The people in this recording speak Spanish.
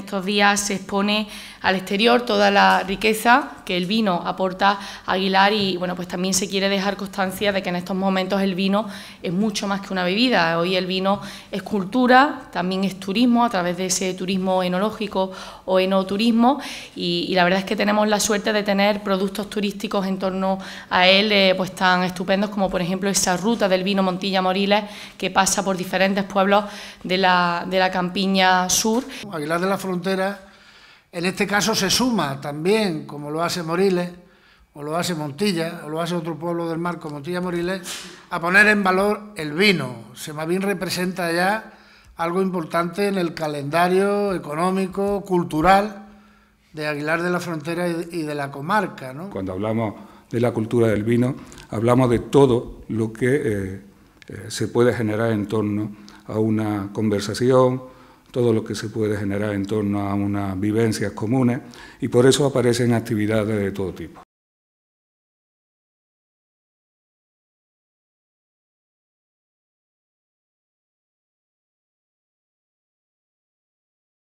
estos días se expone al exterior toda la riqueza que el vino aporta a Aguilar y bueno, pues también se quiere dejar constancia de que en estos momentos el vino es mucho más que una bebida. Hoy el vino es cultura, también es turismo a través de ese turismo enológico o enoturismo y, la verdad es que tenemos la suerte de tener productos turísticos en torno a él eh, pues tan estupendos como por ejemplo esa ruta del vino Montilla-Moriles que pasa por diferentes pueblos de la, de la campiña sur. Aguilar de la Frontera en este caso se suma también, como lo hace Moriles, o lo hace Montilla, o lo hace otro pueblo del mar como Montilla Moriles, a poner en valor el vino. bien representa ya algo importante en el calendario económico, cultural de Aguilar de la Frontera y de la comarca. Cuando hablamos de la cultura del vino, hablamos de todo lo que eh, eh, se puede generar en torno a una conversación, todo lo que se puede generar en torno a unas vivencias comunes y por eso aparecen actividades de todo tipo.